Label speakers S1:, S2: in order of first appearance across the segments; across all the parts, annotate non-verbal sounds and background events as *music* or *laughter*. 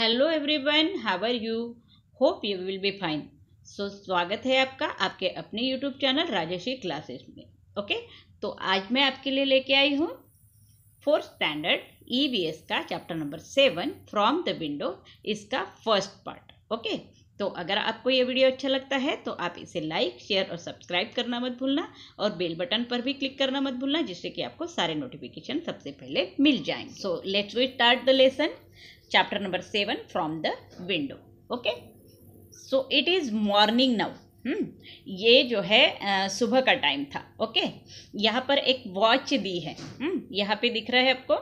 S1: Hello everyone how are you hope you will be fine so स्वागत है आपका आपके अपने यूट्यूब चैनल राजेशी क्लासेस में ओके okay? तो आज मैं आपके लिए लेके आई हूँ फोर्थ स्टैंडर्ड ईवीएस का chapter number seven from the window इसका फर्स्ट पार्ट ओके तो अगर आपको ये वीडियो अच्छा लगता है तो आप इसे लाइक शेयर और सब्सक्राइब करना मत भूलना और बेल बटन पर भी क्लिक करना मत भूलना जिससे कि आपको सारे नोटिफिकेशन सबसे पहले मिल जाएंगे so let's we start the lesson chapter number 7 from the window okay so it is morning now hmm ये जो है आ, सुबह का टाइम था ओके यहाँ पर एक वॉच दी है हम्म यहाँ पे दिख रहा है आपको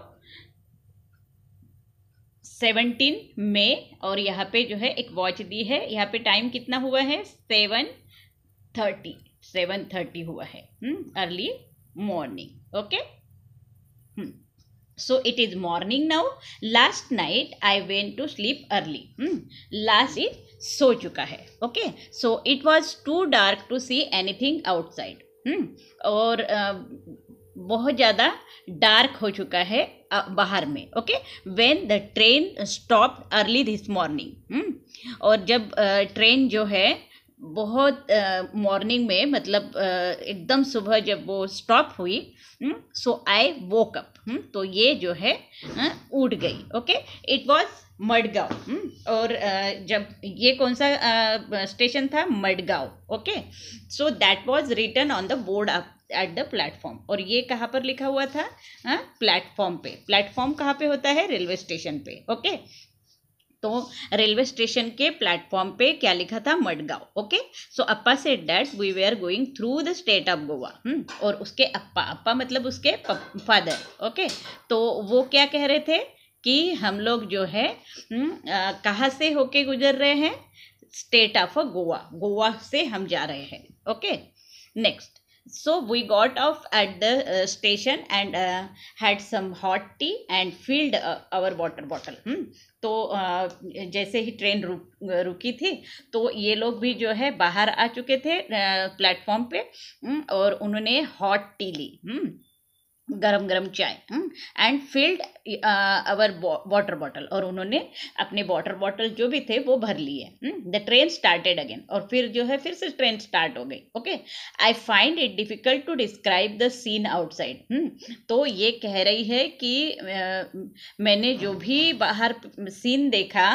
S1: सेवनटीन मे और यहाँ पे जो है एक वॉच दी है यहाँ पे टाइम कितना हुआ है सेवन थर्टी सेवन थर्टी हुआ है hmm early morning okay hmm so it is morning now last night i went to sleep early hmm. last is सो चुका है okay so it was too dark to see anything outside और बहुत ज़्यादा dark हो चुका है बाहर में okay when the train stop early this morning और जब ट्रेन जो है बहुत मॉर्निंग में मतलब एकदम सुबह जब वो स्टॉप हुई सो आई वोक अप तो ये जो है उठ गई okay it was Madgaon hmm, और जब ये कौन सा स्टेशन था Madgaon okay so that was written on the board up at the platform और ये कहाँ पर लिखा हुआ था प्लेटफॉर्म पे प्लेटफॉर्म कहाँ पे होता है रेलवे स्टेशन पे ओके तो रेलवे स्टेशन के प्लेटफॉर्म पे क्या लिखा था मडगांव ओके सो अप्पा से that we way are going through the state of Goa और उसके अप्पा अप्पा मतलब उसके फादर ओके तो वो क्या कह रहे थे कि हम लोग जो है hmm, कहाँ से होके गुजर रहे हैं स्टेट ऑफ गोवा गोवा से हम जा रहे हैं okay next so we got off at the uh, station and uh, had some hot tea and filled uh, our water bottle hmm? तो जैसे ही ट्रेन रुक रुकी थी तो ये लोग भी जो है बाहर आ चुके थे प्लेटफॉर्म पे और उन्होंने हॉट टी ली हम्म गरम गरम chai and filled our water bottle और उन्होंने अपने वाटर बॉटल जो भी थे वो भर लिए द ट्रेन स्टार्टेड अगेन और फिर जो है फिर से ट्रेन स्टार्ट हो गई okay I find it difficult to describe the scene outside तो ये कह रही है कि uh, मैंने जो भी बाहर सीन देखा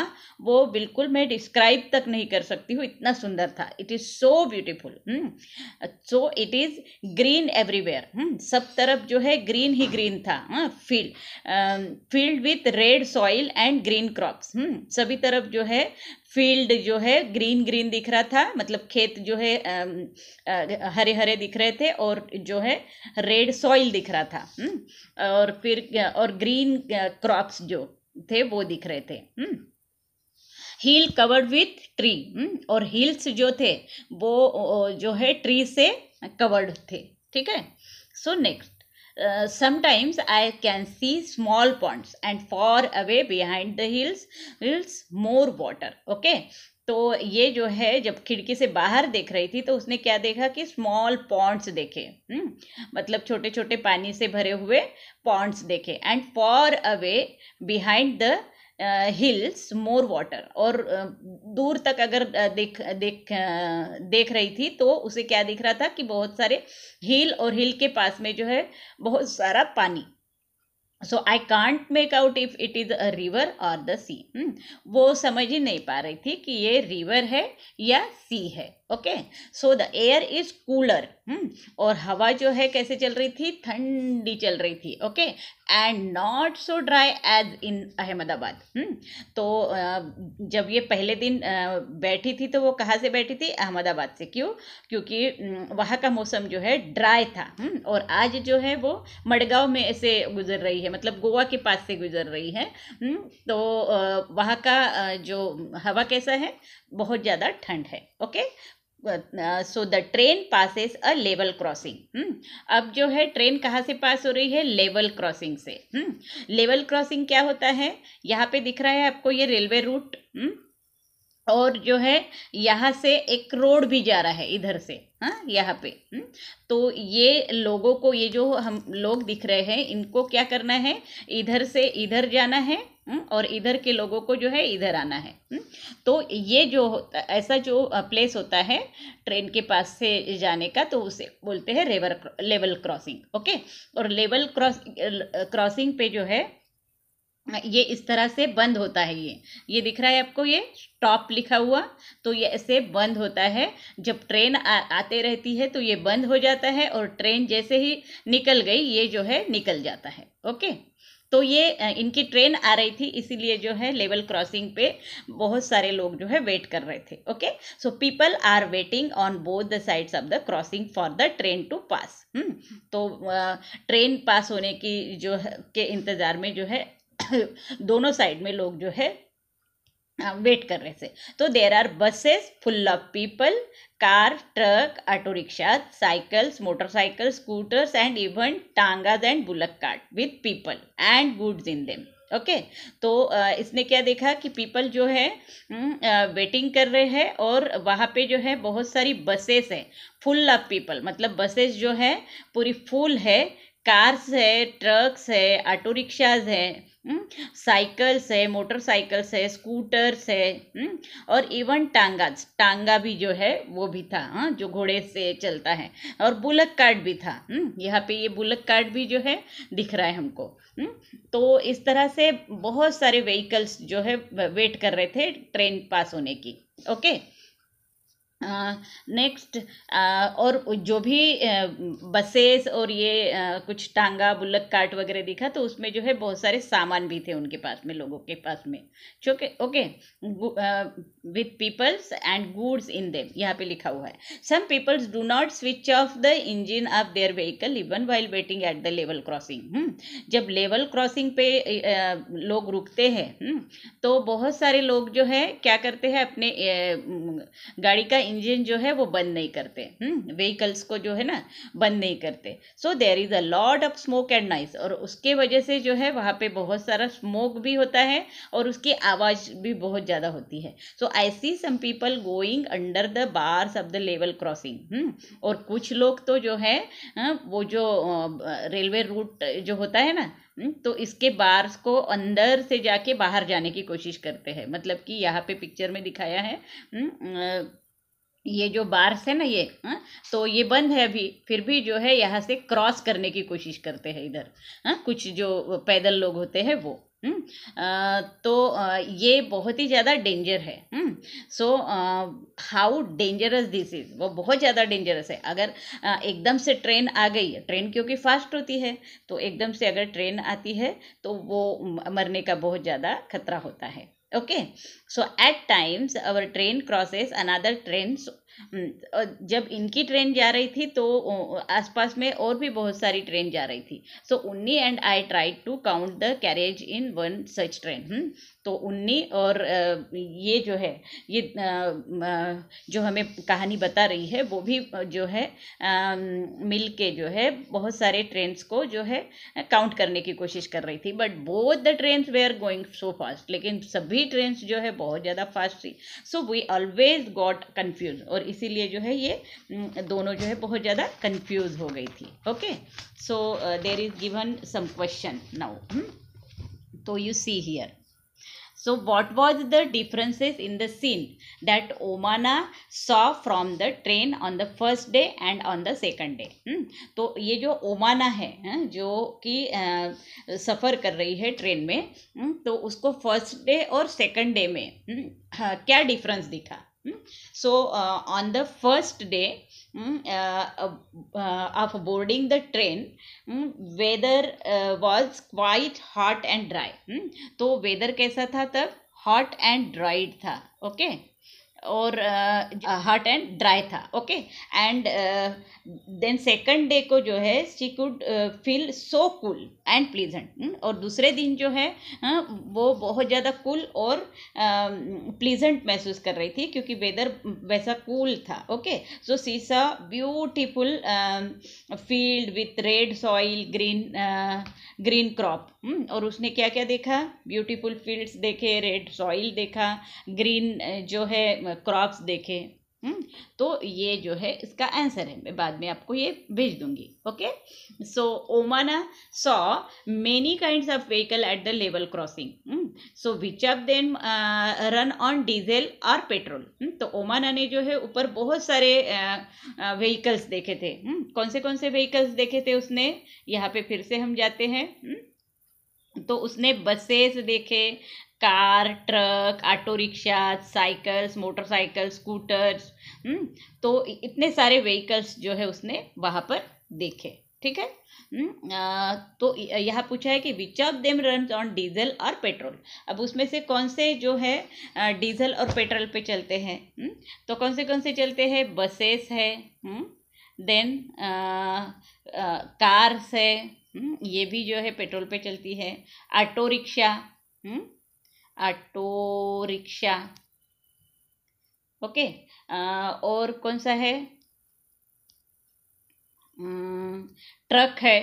S1: वो बिल्कुल मैं डिस्क्राइब तक नहीं कर सकती हूँ इतना सुंदर था it is so beautiful so it is green everywhere सब तरफ जो है ग्रीन ही ग्रीन था field field with red soil and green crops सभी तरफ जो है फील्ड जो है ग्रीन ग्रीन दिख रहा था मतलब खेत जो है um, uh, हरे हरे दिख रहे थे और जो है रेड सॉइल दिख रहा था hmm. और फिर और ग्रीन क्रॉप्स uh, जो थे वो दिख रहे थे हिल कवर्ड विथ ट्री और हिल्स जो थे वो जो है ट्री से कवर्ड थे ठीक है so next uh, sometimes I can see small ponds and far away behind the hills hills more water. Okay. तो ये जो है जब खिड़की से बाहर देख रही थी तो उसने क्या देखा कि स्मॉल पॉन्ड्स देखे मतलब छोटे छोटे पानी से भरे हुए पॉन्ड्स देखे and far away behind the hills more water और दूर तक अगर देख देख देख रही थी तो उसे क्या दिख रहा था कि बहुत सारे हिल और हिल के पास में जो है बहुत सारा पानी so I can't make out if it is a river और द सी वो समझ ही नहीं पा रही थी कि ये रिवर है या सी है okay so the air is cooler और हवा जो है कैसे चल रही थी ठंडी चल रही थी okay and not so dry as in Ahmedabad hmm? तो जब ये पहले दिन बैठी थी तो वो कहाँ से बैठी थी अहमदाबाद से क्यों क्योंकि वहाँ का मौसम जो है ड्राई था hmm? और आज जो है वो मडगांव में से गुजर रही है मतलब गोवा के पास से गुजर रही है hmm? तो वहाँ का जो हवा कैसा है बहुत ज़्यादा ठंड है okay so the train passes a level crossing अब जो है ट्रेन कहाँ से पास हो रही है लेवल क्रॉसिंग से लेवल hmm. क्रॉसिंग क्या होता है यहाँ पे दिख रहा है आपको ये रेलवे रूट और जो है यहाँ से एक रोड भी जा रहा है इधर से हाँ यहाँ पे हम्म। तो ये लोगों को ये जो हम लोग दिख रहे हैं इनको क्या करना है इधर से इधर जाना है हम्म, और इधर के लोगों को जो है इधर आना है हम्म। तो ये जो ऐसा जो प्लेस होता है ट्रेन के पास से जाने का तो उसे बोलते हैं रेवर लेवल क्रॉसिंग ओके और लेवल क्रॉस क्रॉसिंग पे जो है हाँ, ये इस तरह से बंद होता है ये ये दिख रहा है आपको ये स्टॉप लिखा हुआ तो ये ऐसे बंद होता है जब ट्रेन आ, आते रहती है तो ये बंद हो जाता है और ट्रेन जैसे ही निकल गई ये जो है निकल जाता है ओके तो ये इनकी ट्रेन आ रही थी इसीलिए जो है लेवल क्रॉसिंग पे बहुत सारे लोग जो है वेट कर रहे थे okay so people are waiting on both the sides of the crossing for the train to pass तो ट्रेन पास होने की जो है के इंतज़ार में जो है *coughs* दोनों साइड में लोग जो है वेट कर रहे थे तो there are buses full of people car truck auto rickshaw cycles motorcycle scooters and even tongas and bullock cart with people and goods in them okay तो इसने क्या देखा कि पीपल जो है वेटिंग हम्म, कर रहे हैं और वहाँ पे जो है बहुत सारी बसेस मतलब है फुल ऑफ पीपल मतलब बसेस जो है पूरी फुल है कार्स है ट्रक्स है ऑटो रिक्शाज हैं हम्म, साइकिल्स है मोटरसाइकिल्स है स्कूटर्स है हम्म, और इवन टांगा टांगा भी जो है वो भी था हाँ, जो घोड़े से चलता है और बुलक कार्ड भी था हम्म, यहाँ पे ये बुलक कार्ड भी जो है दिख रहा है हमको तो इस तरह से बहुत सारे व्हीकल्स जो है वेट कर रहे थे ट्रेन पास होने की ओके नेक्स्ट और जो भी बसेस और ये कुछ टांगा बुल्लक कार्ट वगैरह दिखा तो उसमें जो है बहुत सारे सामान भी थे उनके पास में लोगों के पास में चूँकि okay with peoples and goods in them यहाँ पे लिखा हुआ है some peoples do not switch off the engine of their vehicle even while waiting at the level crossing जब लेवल क्रॉसिंग पे लोग रुकते हैं हम्म, तो बहुत सारे लोग जो है क्या करते हैं अपने गाड़ी का इंजन जो है वो बंद नहीं करते व्हीकल्स हम्म, को जो है ना बंद नहीं करते so there is a lot of smoke and noise और उसके वजह से जो है वहाँ पे बहुत सारा स्मोक भी होता है और उसकी आवाज़ भी बहुत ज़्यादा होती है so I see some people going under the bars of the level crossing और कुछ लोग तो जो है हाँ, वो जो रेलवे रूट जो होता है ना हम्म, तो इसके बार्स को अंदर से जाके बाहर जाने की कोशिश करते हैं मतलब कि यहाँ पे पिक्चर में दिखाया है हम्म, ये जो बार्स है ना ये हा? तो ये बंद है अभी फिर भी जो है यहाँ से क्रॉस करने की कोशिश करते हैं इधर हाँ, कुछ जो पैदल लोग होते हैं वो आ, हम्म, तो आ, ये बहुत ही ज़्यादा डेंजर है हम्म, so how dangerous this is वो बहुत ज़्यादा डेंजरस है अगर आ, एकदम से ट्रेन आ गई है ट्रेन क्योंकि फास्ट होती है तो एकदम से अगर ट्रेन आती है तो वो मरने का बहुत ज़्यादा खतरा होता है okay so at times our train crosses another train so हम्म, तो, जब इनकी ट्रेन जा रही थी तो आसपास में और भी बहुत सारी ट्रेन जा रही थी so Unni and I try to count the carriage in one such train तो उन्नी और ये जो है ये जो हमें कहानी बता रही है वो भी जो है मिल के जो है बहुत सारे ट्रेन्स को जो है काउंट करने की कोशिश कर रही थी but both the trains they are going so fast लेकिन सभी ट्रेन्स जो है बहुत ज़्यादा फास्ट थी so we always got confuse और और इसीलिए जो है ये दोनों जो है बहुत ज़्यादा कंफ्यूज हो गई थी okay so there is given some question now तो you see here so what was the differences in the scene that Omana saw from the train on the first day and on the second day तो ये जो ओमाना है हाँ, जो कि uh, सफ़र कर रही है ट्रेन में हम्म, तो उसको फर्स्ट डे और सेकेंड डे में हम्म, हाँ, क्या डिफरेंस दिखा so uh, on the first day um, uh, uh, of boarding the train um, weather uh, was quite hot and dry um, to weather kaisa tha tab hot and dry tha okay? और hot and dry था okay and then second day को जो है she could feel so cool and pleasant और दूसरे दिन जो है uh, वो बहुत ज़्यादा कूल cool और प्लीजेंट uh, महसूस कर रही थी क्योंकि वेदर वैसा कूल cool था okay so she saw beautiful field with red soil green green crop और उसने क्या क्या देखा ब्यूटीफुल फील्ड्स देखे रेड सॉइल देखा ग्रीन जो है क्रॉप्स देखें हम्म, तो ये जो है इसका आंसर है मैं बाद में आपको ये भेज दूंगी okay so Omana saw many kinds of vehicle at the level crossing so which of then run on diesel और पेट्रोल तो ओमाना ने जो है ऊपर बहुत सारे व्हीकल्स uh, uh, देखे थे हुँ? हम्म, कौन से कौन से व्हीकल्स देखे थे उसने यहाँ पे फिर से हम जाते हैं हुँ? हम्म, तो उसने बसेस देखे car truck auto rickshaw cycles motorcycle scooters हम्म, तो इतने सारे व्हीकल्स जो है उसने वहाँ पर देखे ठीक है हम्म, तो यह पूछा है कि which of them run on diesel और पेट्रोल अब उसमें से कौन से जो है डीजल और पेट्रोल पे चलते हैं हम्म, तो कौन से कौन से चलते हैं बसेस है देन कार्स है ये भी जो है पेट्रोल पे चलती है auto rickshaw auto rickshaw okay और कौन सा है ट्रक है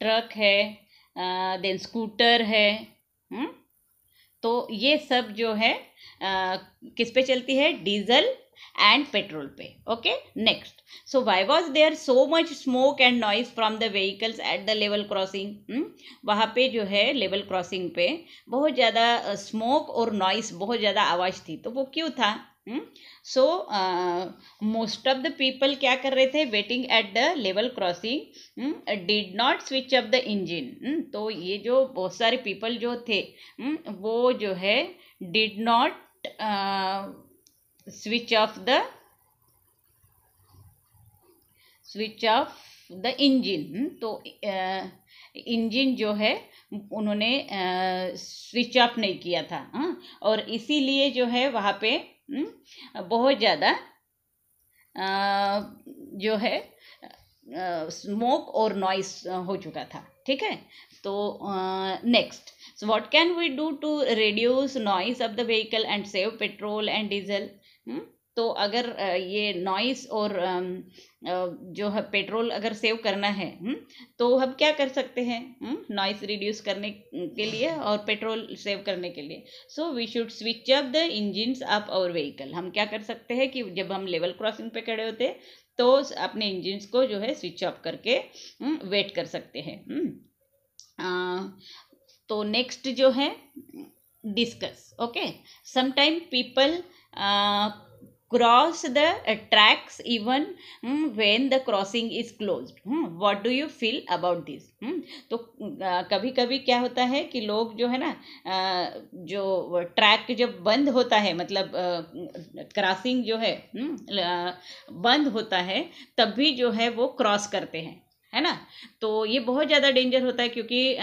S1: ट्रक है देन स्कूटर है हुँ? हम्म। तो ये सब जो है आ, किस पे चलती है डीजल एंड पेट्रोल पे okay next so why was there so much smoke and noise from the vehicles at the level crossing? Hmm? वहाँ पे जो है लेवल क्रॉसिंग पे बहुत ज़्यादा स्मोक और नॉइस बहुत ज़्यादा आवाज़ थी तो वो क्यों था so most of the people क्या कर रहे थे waiting at the level crossing did not switch up the engine तो ये जो बहुत सारे पीपल जो थे hmm, वो जो है did not switch off the switch off the engine तो इंजन uh, जो है उन्होंने स्विच uh, ऑफ नहीं किया था आ, हाँ? और इसीलिए जो है वहाँ पे hmm, बहुत ज़्यादा uh, जो है स्मोक और नॉइस हो चुका था ठीक है तो next So what can we do to reduce noise of the vehicle and save petrol and diesel? Hmm? तो अगर ये नॉइस और जो है पेट्रोल अगर सेव करना है hmm? तो हम क्या कर सकते हैं नॉइस hmm? रिड्यूस करने के लिए और पेट्रोल सेव करने के लिए so we should switch up the engines of our vehicle हम क्या कर सकते हैं कि जब हम लेवल क्रॉसिंग पे खड़े होते तो अपने इंजिन्स को जो है स्विच ऑफ करके वेट hmm, कर सकते हैं तो नेक्स्ट जो है discuss okay sometime people cross the tracks even when the crossing is close what do you feel about this तो uh, कभी कभी क्या होता है कि लोग जो है ना uh, जो ट्रैक जब बंद होता है मतलब क्रॉसिंग uh, जो है hmm, बंद होता है तब भी जो है वो क्रॉस करते हैं है ना तो ये बहुत ज़्यादा डेंजर होता है क्योंकि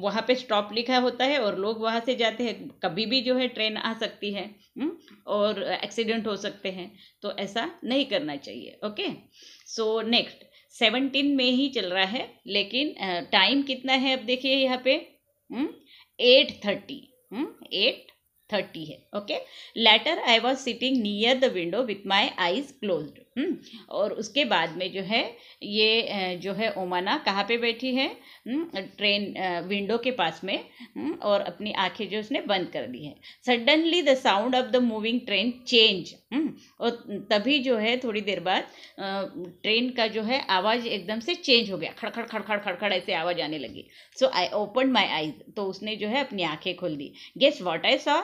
S1: वहाँ पे स्टॉप लिखा होता है और लोग वहाँ से जाते हैं कभी भी जो है ट्रेन आ सकती है हम्म, और एक्सीडेंट हो सकते हैं तो ऐसा नहीं करना चाहिए ओके सो नेक्स्ट सेवनटीन में ही चल रहा है लेकिन टाइम कितना है अब देखिए यहाँ पे एट थर्टी एट थर्टी है okay later I was sitting near the window with my eyes closed हम्म, और उसके बाद में जो है ये जो है ओमाना कहाँ पे बैठी है हम्म, ट्रेन विंडो के पास में हम्म, और अपनी आंखें जो उसने बंद कर दी है suddenly the sound of the moving train change और तभी जो है थोड़ी देर बाद ट्रेन का जो है आवाज़ एकदम से चेंज हो गया खड़खड़ खड़खड़ खड़खड़ ऐसे आवाज़ आने लगी सो आई ओपन माई आईज तो उसने जो है अपनी आंखें खोल दी गेस वॉट आई सॉ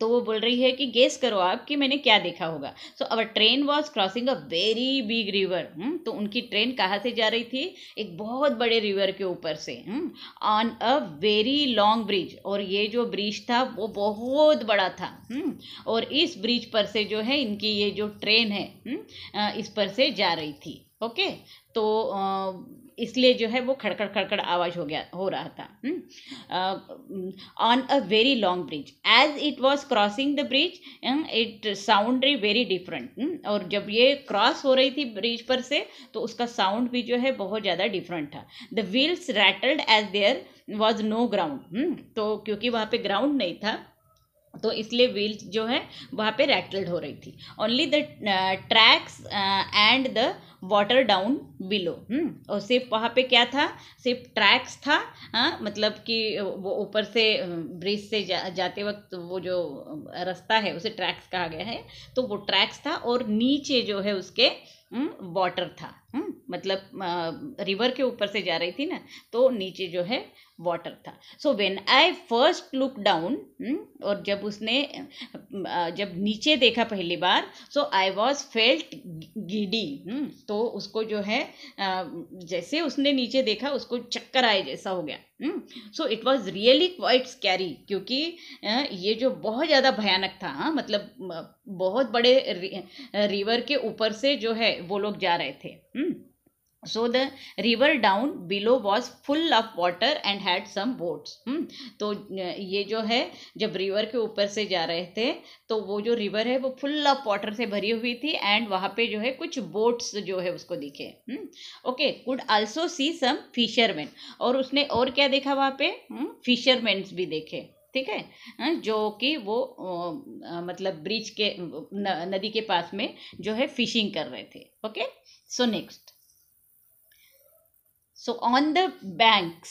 S1: तो वो बोल रही है कि गेस करो आप कि मैंने क्या देखा होगा so our train was crossing a very big river तो उनकी ट्रेन कहाँ से जा रही थी एक बहुत बड़े रिवर के ऊपर से on a very long bridge और ये जो ब्रिज था वो बहुत बड़ा था हुँ? हम्म, और इस ब्रिज पर से जो है इनकी ये जो ट्रेन है हुँ? हम्म, इस पर से जा रही थी ओके तो आ, इसलिए जो है वो खड़खड़ खड़खड़ आवाज़ हो गया हो रहा था ऑन हम्म? A very long bridge as it was crossing the bridge it sound very different और जब ये क्रॉस हो रही थी ब्रिज पर से तो उसका साउंड भी जो है बहुत ज़्यादा डिफरेंट था the wheels rattled as there was no ground तो क्योंकि वहाँ पे ग्राउंड नहीं था तो इसलिए व्हील जो है वहाँ पे रैटल्ड हो रही थी only the tracks and the water down below और सिर्फ वहाँ पे क्या था सिर्फ ट्रैक्स था हाँ मतलब कि वो ऊपर से ब्रिज से जा, जाते वक्त वो जो रास्ता है उसे ट्रैक्स कहा गया है तो वो ट्रैक्स था और नीचे जो है उसके वाटर था हम्म, मतलब रिवर के ऊपर से जा रही थी ना तो नीचे जो है वाटर था so when I first look down और जब उसने जब नीचे देखा पहली बार so I was felt giddy तो उसको जो है जैसे उसने नीचे देखा उसको चक्कर आए जैसा हो गया so it was really quite scary क्योंकि ये जो बहुत ज़्यादा भयानक था हाँ मतलब बहुत बड़े रिवर के ऊपर से जो है वो लोग जा रहे थे हुँ? हम्म। So the river down below was full of water and had some boats तो ये जो है जब रिवर के ऊपर से जा रहे थे तो वो जो रिवर है वो फुल ऑफ वाटर से भरी हुई थी एंड वहाँ पे जो है कुछ बोट्स जो है उसको दिखे okay could also see some fisherman और उसने और क्या देखा वहाँ पे फिशरमैन hmm. भी देखे ठीक है हाँ, जो कि वो मतलब ब्रिज के न, नदी के पास में जो है फिशिंग कर रहे थे okay so next so on the banks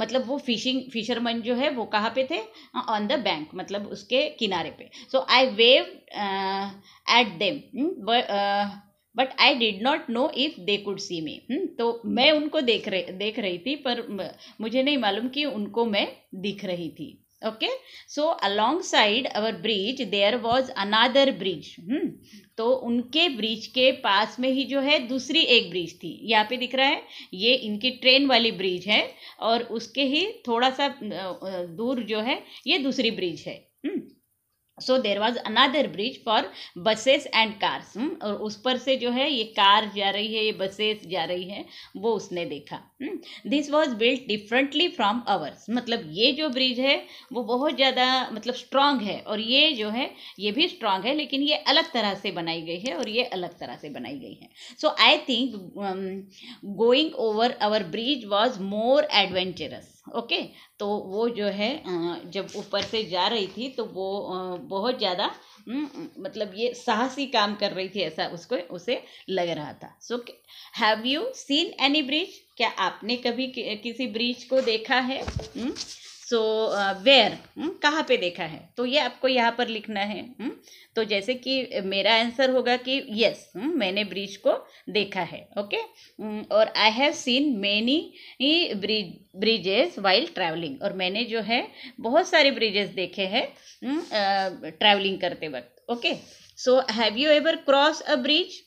S1: मतलब वो फिशिंग फिशरमैन जो है वो कहाँ पे थे ऑन द बैंक मतलब उसके किनारे पे so I wave at them but I did not know if they could see me तो मैं उनको देख रही देख रही थी पर मुझे नहीं मालूम कि उनको मैं दिख रही थी okay so alongside our bridge there was another bridge तो उनके ब्रिज के पास में ही जो है दूसरी एक ब्रिज थी यहाँ पे दिख रहा है ये इनकी ट्रेन वाली ब्रिज है और उसके ही थोड़ा सा दूर जो है ये दूसरी ब्रिज है so there was another bridge for buses and cars और उस पर से जो है ये कार जा रही है ये बसेस जा रही है वो उसने देखा this was built differently from ours मतलब ये जो ब्रिज है वो बहुत ज़्यादा मतलब स्ट्रांग है और ये जो है ये भी स्ट्रांग है लेकिन ये अलग तरह से बनाई गई है और ये अलग तरह से बनाई गई है so I think going over our bridge was more adventurous okay तो वो जो है जब ऊपर से जा रही थी तो वो बहुत ज़्यादा मतलब ये साहसी काम कर रही थी ऐसा उसको उसे लग रहा था so have you seen any bridge क्या आपने कभी किसी ब्रिज को देखा है हुँ? सो वेयर uh, hmm, कहाँ पे देखा है तो ये आपको यहाँ पर लिखना है हुँ? Hmm? तो जैसे कि मेरा आंसर होगा कि यस yes, hmm, मैंने ब्रिज को देखा है ओके और I have seen many bridge bridges while travelling और मैंने जो है बहुत सारे ब्रिजेस देखे हैं ट्रैवलिंग uh, करते वक्त okay so have you ever cross a bridge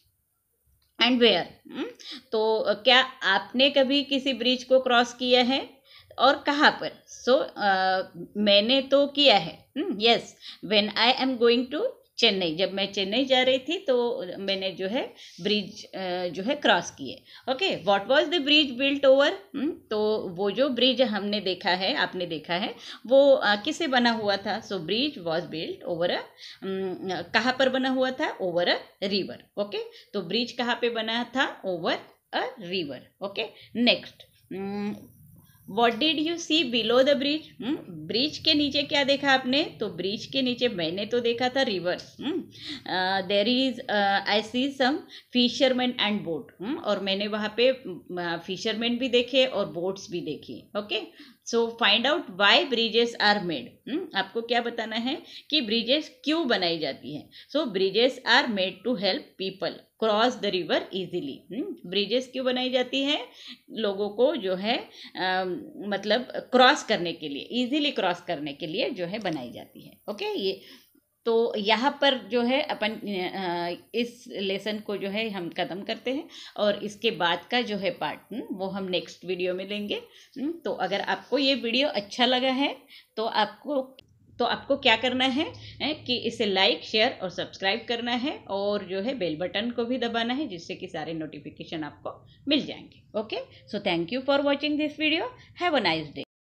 S1: and where तो uh, क्या आपने कभी किसी ब्रिज को क्रॉस किया है और कहाँ पर सो so, uh, मैंने तो किया है yes when I am going to Chennai जब मैं चेन्नई जा रही थी तो मैंने जो है ब्रिज uh, जो है क्रॉस किए okay what was the bridge built over तो वो जो ब्रिज हमने देखा है आपने देखा है वो uh, किसे बना हुआ था so bridge was built over a कहाँ पर बना हुआ था ओवर अ रिवर ओके तो ब्रिज कहाँ पे बना था over a river okay next what did you see below the bridge bridge के नीचे क्या देखा आपने तो ब्रिज के नीचे मैंने तो देखा था rivers there is I see some fisherman and boat और मैंने वहाँ पे फिशरमैन uh, भी देखे और बोट्स भी देखी okay so find out why bridges are made आपको क्या बताना है कि ब्रिजेस क्यों बनाई जाती है so bridges are made to help people cross the river easily bridges क्यों बनाई जाती है लोगों को जो है आ, मतलब क्रॉस करने के लिए ईजिली क्रॉस करने के लिए जो है बनाई जाती है ओके okay? ये तो यहाँ पर जो है अपन इस लेसन को जो है हम ख़त्म करते हैं और इसके बाद का जो है पार्ट हम्म, वो हम नेक्स्ट वीडियो में लेंगे हम्म, तो अगर आपको ये वीडियो अच्छा लगा है तो आपको तो आपको क्या करना है, है कि इसे लाइक शेयर और सब्सक्राइब करना है और जो है बेल बटन को भी दबाना है जिससे कि सारे नोटिफिकेशन आपको मिल जाएंगे okay so thank you for watching this video have a nice day